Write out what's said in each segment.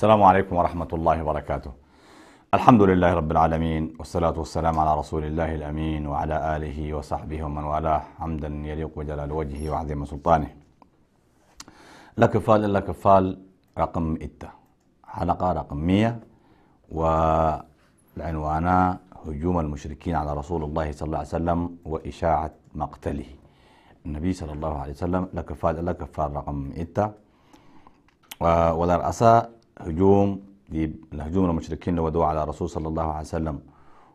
السلام عليكم ورحمة الله وبركاته الحمد لله رب العالمين والصلاة والسلام على رسول الله الأمين وعلى آله وصحبه ومن والاه حمدا يليق بجلال وجهه وعظيم سلطانه لا كفال إلا كفال رقم إتة حلقة رقم 100 والعنوان هجوم المشركين على رسول الله صلى الله عليه وسلم وإشاعة مقتله النبي صلى الله عليه وسلم لا كفال إلا كفال رقم إتة ولرأسا هجوم الهجوم المشركين اللي ودوا على الرسول صلى الله عليه وسلم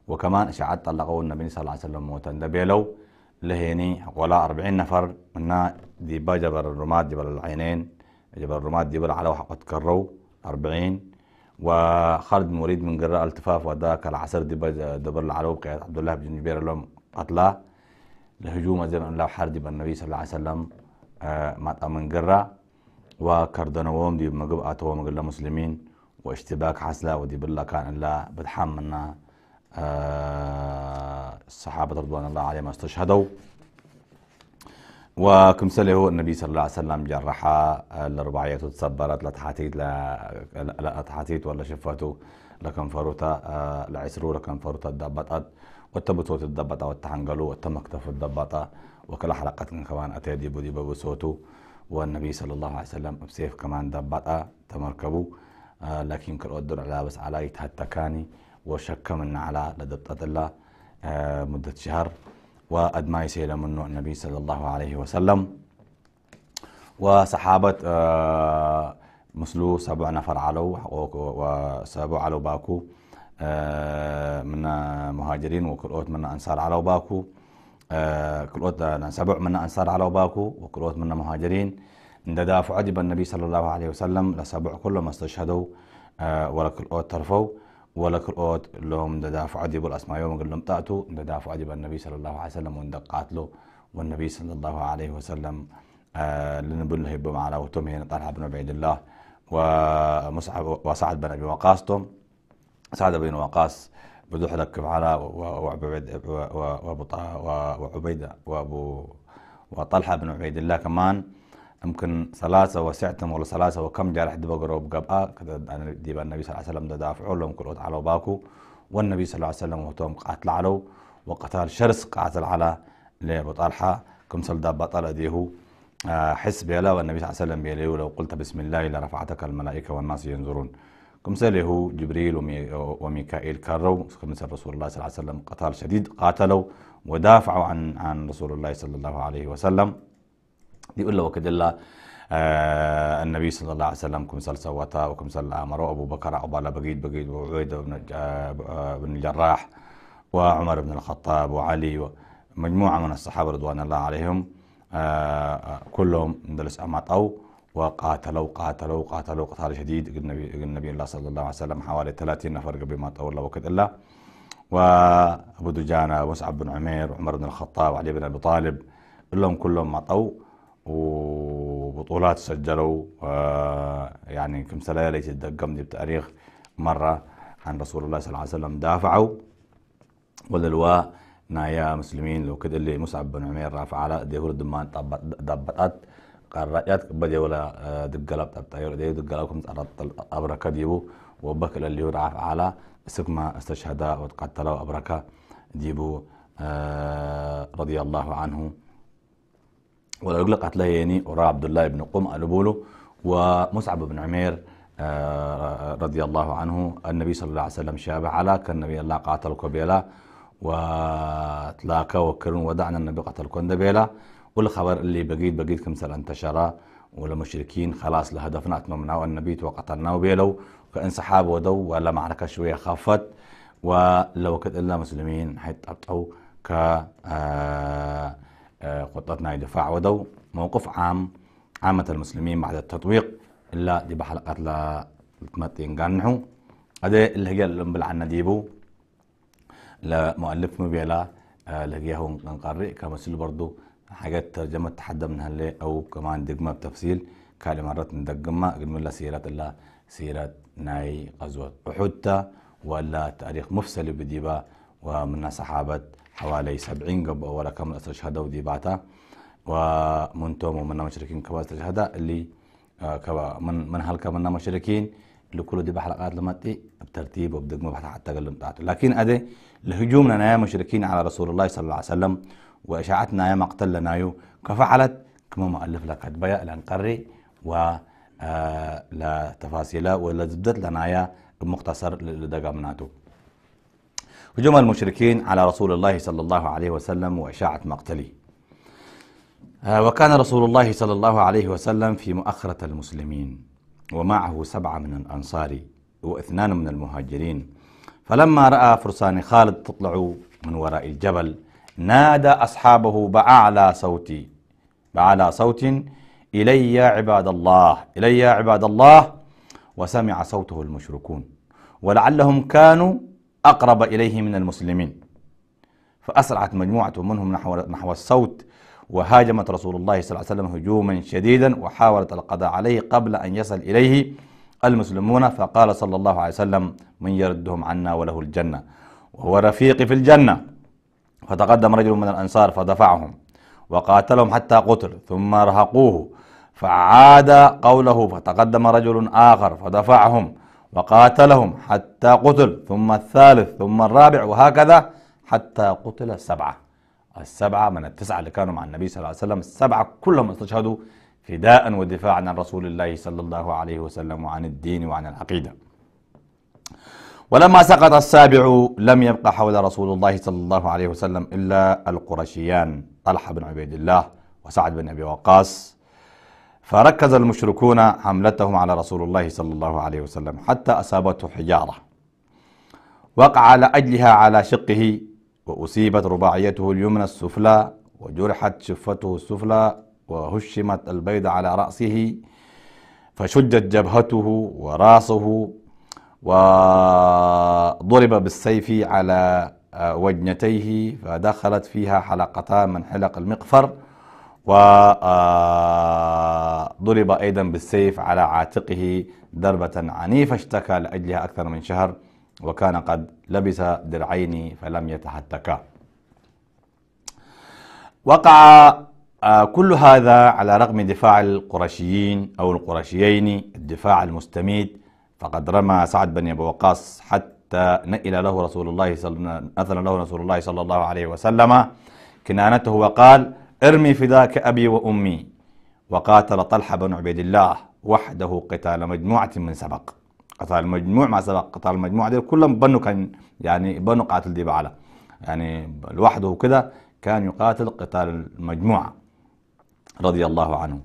وكمان اشاعات طلقوا النبي صلى الله عليه وسلم موتا ده بيلو لهيني ولا 40 نفر منا دي جبل الرماد جبل العينين جبل الرماد جبل على وحق كرو 40 وخالد مريد من قراء التفاف وذاك العسر دي دبر العلو قيادة عبد الله بن جبير لهم قتلى لهجوم زي ما لو حارب النبي صلى الله عليه وسلم آه من قراء وكردنوم دي مقب أتوا مقلا مسلمين واشتباك حسلا ودي بالله كان لا بتحملنا آه الصحابة رضوان الله عليهم استشهدوا وكم سله النبي صلى الله عليه وسلم جرحها الرباعية آه، تسبرت لتحاتيت لأتحاتيت ولا شفته فروتا العسرو لكن فروتا آه، دبطت وتبتوت الدبطة والتحنقلو وتمكتف الدبطة وكل حلقة كمان أتادي بدي ببسوتو والنبي صلى الله عليه وسلم بسيف كمان دبطا تمركبو آه، لكن لكن كالقدر على بس على يتهتكاني وشك من على لدبطة الله آه، مدة شهر وقد ما يسيل منه النبي صلى الله عليه وسلم وصحابة آه مسلو سبع نفر علو وسبع علو باكو آه، من مهاجرين وكل من أنصار علو باكو آه، كل وقت سبع من أنصار على باكو وقت منا مهاجرين عند دافع عجب النبي صلى الله عليه وسلم لسبع كل ما استشهدوا ولا وقت ترفوا ولا وقت لهم دافع عجب الأسماء يوم قل لهم تأتوا عند دافع عجب النبي صلى الله عليه وسلم وعند قاتلوا والنبي صلى الله عليه وسلم آه، لنبن له على وتمهن طلحة بن عبيد الله ومصعب وسعد بن أبي وقاص سعد بن وقاص بدوحنا كفعلاء وعبيد وابو وطلحه بن عبيد الله كمان يمكن ثلاثه وسعتهم ولا ثلاثه وكم جارح دبا قرب قبا كذا النبي صلى الله عليه وسلم دافعوا لهم كل على باكو والنبي صلى الله عليه وسلم وتم قاتل علو وقتال شرس قاتل على لابو طلحه كم سلدا بطل ديهو آه، حس بيلا والنبي صلى الله عليه وسلم بيلا لو قلت بسم الله لرفعتك الملائكه والناس ينظرون كم كمثاله جبريل وميكائيل وميكائيل كم كمثال رسول الله صلى الله عليه وسلم قتال شديد قاتلوا ودافعوا عن عن رسول الله صلى الله عليه وسلم يقول له وكدلا آه النبي صلى الله عليه وسلم كم كمثال سواتا سأل أمره أبو بكر عبالة بقيد بقيد وعيد بن, آه، بن الجراح وعمر بن الخطاب وعلي ومجموعة من الصحابة رضوان الله عليهم آه, آه، كلهم ندلس أماطوا وقاتلوا قاتلوا قاتلوا قتال شديد النبي النبي الله صلى الله عليه وسلم حوالي 30 نفر قبل ما طول وقت الله وابو دجانه ومصعب بن عمير وعمر بن الخطاب وعلي بن ابي طالب كلهم كلهم مطوا وبطولات سجلوا آه، يعني كم سنه ليت دي بتاريخ مره عن رسول الله صلى الله عليه وسلم دافعوا وللواء نايا مسلمين لو كده اللي مصعب بن عمير رافع على ديهور دمان دبطت قرأت بدي آه، ولا دقلب تبتير دي دقلبكم تقرط أبركة ديبو وبك اللي رعف على سكما استشهداء وتقتلوا وأبركة ديبو آه رضي الله عنه ولا يقول قتله يعني وراء عبد الله بن قم البولو ومصعب بن عمير آه رضي الله عنه النبي صلى الله عليه وسلم شابه على كان النبي الله قاتل كبيلا وتلاكا وكرن ودعنا النبي قتل كندبيلا والخبر اللي بقيت بقيت كمثل انتشره والمشركين خلاص لهدفنا أتممناه والنبيت وقتلناه بيلو كانسحاب ودو ولا معركة شوية خفت ولو كد إلا مسلمين حيت ك آه، آه، خطتنا دفاع ودو موقف عام عامة المسلمين بعد التطويق إلا دي بحلقة لا تمتين قنحو هذا اللي هي اللي بلعنا ديبو لمؤلف مبيلا اللي آه، هي هون نقرئ كمسل برضو حاجات ترجمة تحدى من هاللي أو كمان دقمة بتفصيل كالإمارات من دقمة قلنا لها سيرات الله سيرات ناي غزوة أحد ولا تاريخ مفصل بديبا ومن صحابة حوالي سبعين قبل ولا كم أسر شهادة وديباتا ومنتم ومن مشركين كبار الشهادة اللي آه، كبا من من هلك من مشركين لكل دي بحلقات تي بترتيب وبدقمه حتى قلم لكن أدي لهجومنا نايا مشركين على رسول الله صلى الله عليه وسلم وإشاعتنا يا مقتلنا يو كفعلت كما مؤلف لك بيا لنقري و آه، لا تفاصيله ولا زبدت لنا يا مختصر لدقامناتو هجوم المشركين على رسول الله صلى الله عليه وسلم وإشاعة مقتله آه، وكان رسول الله صلى الله عليه وسلم في مؤخرة المسلمين ومعه سبعة من الأنصار واثنان من المهاجرين فلما رأى فرسان خالد تطلع من وراء الجبل نادى أصحابه بأعلى صوت بأعلى صوت إلي يا عباد الله إلي يا عباد الله وسمع صوته المشركون ولعلهم كانوا أقرب إليه من المسلمين فأسرعت مجموعة منهم نحو, نحو الصوت وهاجمت رسول الله صلى الله عليه وسلم هجوما شديدا وحاولت القضاء عليه قبل أن يصل إليه المسلمون فقال صلى الله عليه وسلم من يردهم عنا وله الجنة وهو رفيقي في الجنة فتقدم رجل من الأنصار فدفعهم وقاتلهم حتى قتل ثم رهقوه فعاد قوله فتقدم رجل آخر فدفعهم وقاتلهم حتى قتل ثم الثالث ثم الرابع وهكذا حتى قتل السبعة السبعة من التسعة اللي كانوا مع النبي صلى الله عليه وسلم السبعة كلهم استشهدوا فداء ودفاعا عن رسول الله صلى الله عليه وسلم وعن الدين وعن العقيده ولما سقط السابع لم يبقى حول رسول الله صلى الله عليه وسلم إلا القرشيان طلحة بن عبيد الله وسعد بن أبي وقاص فركز المشركون حملتهم على رسول الله صلى الله عليه وسلم حتى أصابته حجارة وقع لأجلها على شقه وأصيبت رباعيته اليمنى السفلى وجرحت شفته السفلى وهشمت البيض على رأسه فشجت جبهته وراسه وضرب بالسيف على آه، وجنتيه فدخلت فيها حلقتان من حلق المقفر وضرب آه، أيضا بالسيف على عاتقه ضربة عنيفة اشتكى لأجلها أكثر من شهر وكان قد لبس درعين فلم يتحتكا وقع آه، كل هذا على رغم دفاع القرشيين أو القرشيين الدفاع المستميت فقد رمى سعد بن أبي وقاص حتى نئل له رسول الله صلى أثنى له رسول الله صلى الله عليه وسلم كنانته وقال ارمي فداك أبي وأمي وقاتل طلحة بن عبيد الله وحده قتال مجموعة من سبق قتال مجموع ما سبق قتال المجموعة دي كلهم بنوا كان يعني بنوا قاتل دي بعلا يعني لوحده كده كان يقاتل قتال المجموعة رضي الله عنه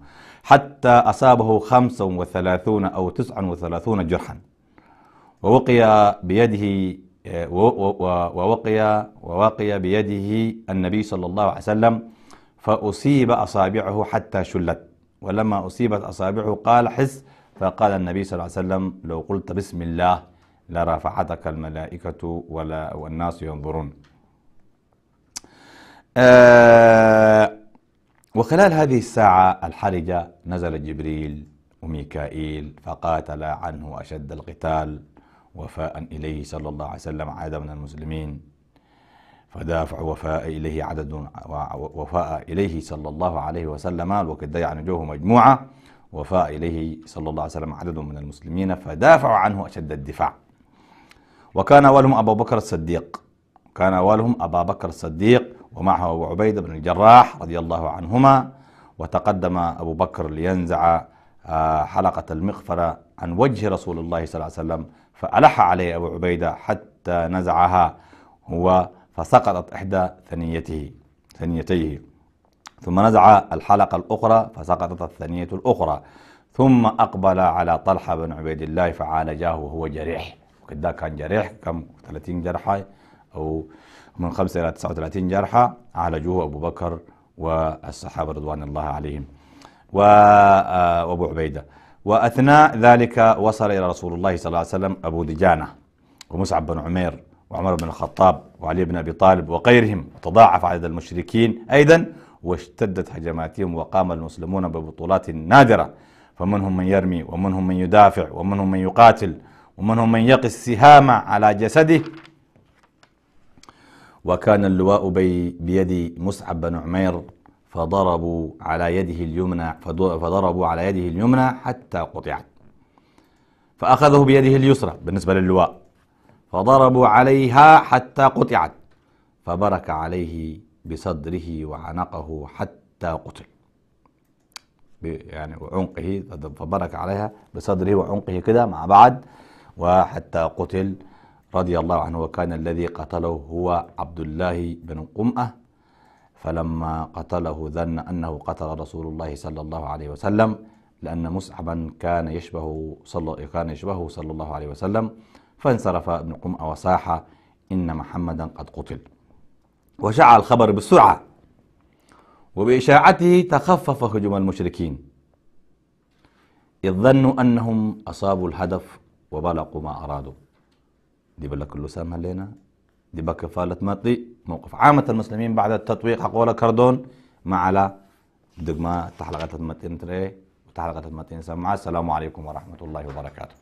حتى أصابه 35 أو 39 جرحا ووقي بيده ووقي ووقي بيده النبي صلى الله عليه وسلم فأصيب أصابعه حتى شلت ولما أصيبت أصابعه قال حس فقال النبي صلى الله عليه وسلم لو قلت بسم الله لرفعتك الملائكة ولا والناس ينظرون آه وخلال هذه الساعة الحرجة نزل جبريل وميكائيل فقاتل عنه أشد القتال وفاء إليه صلى الله عليه وسلم عدد من المسلمين فدافع وفاء إليه عدد وفاء إليه صلى الله عليه وسلم وقد يعني جوه مجموعة وفاء إليه صلى الله عليه وسلم عدد من المسلمين فدافعوا عنه أشد الدفاع وكان أولهم أبو بكر الصديق كان أولهم أبا بكر الصديق ومعه أبو عبيدة بن الجراح رضي الله عنهما وتقدم أبو بكر لينزع آه، حلقة المغفرة عن وجه رسول الله صلى الله عليه وسلم فألح عليه أبو عبيدة حتى نزعها هو فسقطت إحدى ثنيته ثنيتيه ثم نزع الحلقة الأخرى فسقطت الثنية الأخرى ثم أقبل على طلحة بن عبيد الله فعالجاه وهو جريح وكذا كان جريح كم 30 جرحة أو من 5 إلى 39 جرحى عالجوه أبو بكر والصحابة رضوان الله عليهم آه، وأبو عبيدة وأثناء ذلك وصل إلى رسول الله صلى الله عليه وسلم أبو دجانة ومصعب بن عمير وعمر بن الخطاب وعلي بن أبي طالب وغيرهم وتضاعف عدد المشركين أيضا واشتدت هجماتهم وقام المسلمون ببطولات نادرة فمنهم من يرمي ومنهم من يدافع ومنهم من يقاتل ومنهم من يقي السهام على جسده وكان اللواء بي بيد مصعب بن عمير فضربوا على يده اليمنى فضربوا على يده اليمنى حتى قطعت فأخذه بيده اليسرى بالنسبة للواء فضربوا عليها حتى قطعت فبرك عليه بصدره وعنقه حتى قتل يعني وعنقه فبرك عليها بصدره وعنقه كده مع بعض وحتى قتل رضي الله عنه وكان الذي قتله هو عبد الله بن قمأة فلما قتله ظن أنه قتل رسول الله صلى الله عليه وسلم لأن مصعبا كان يشبه صلى كان يشبهه صلى الله عليه وسلم فانصرف ابن قمأة وصاح إن محمدا قد قتل وشاع الخبر بسرعة وبإشاعته تخفف هجوم المشركين إذ ظنوا أنهم أصابوا الهدف وبلغوا ما أرادوا دي بلا لك اللسام هلينا دي بقى كفالة مطي موقف عامة المسلمين بعد التطويق حقولة كردون مع على دقما تحلقات المتين تري وتحلقات المتين سمعة السلام عليكم ورحمة الله وبركاته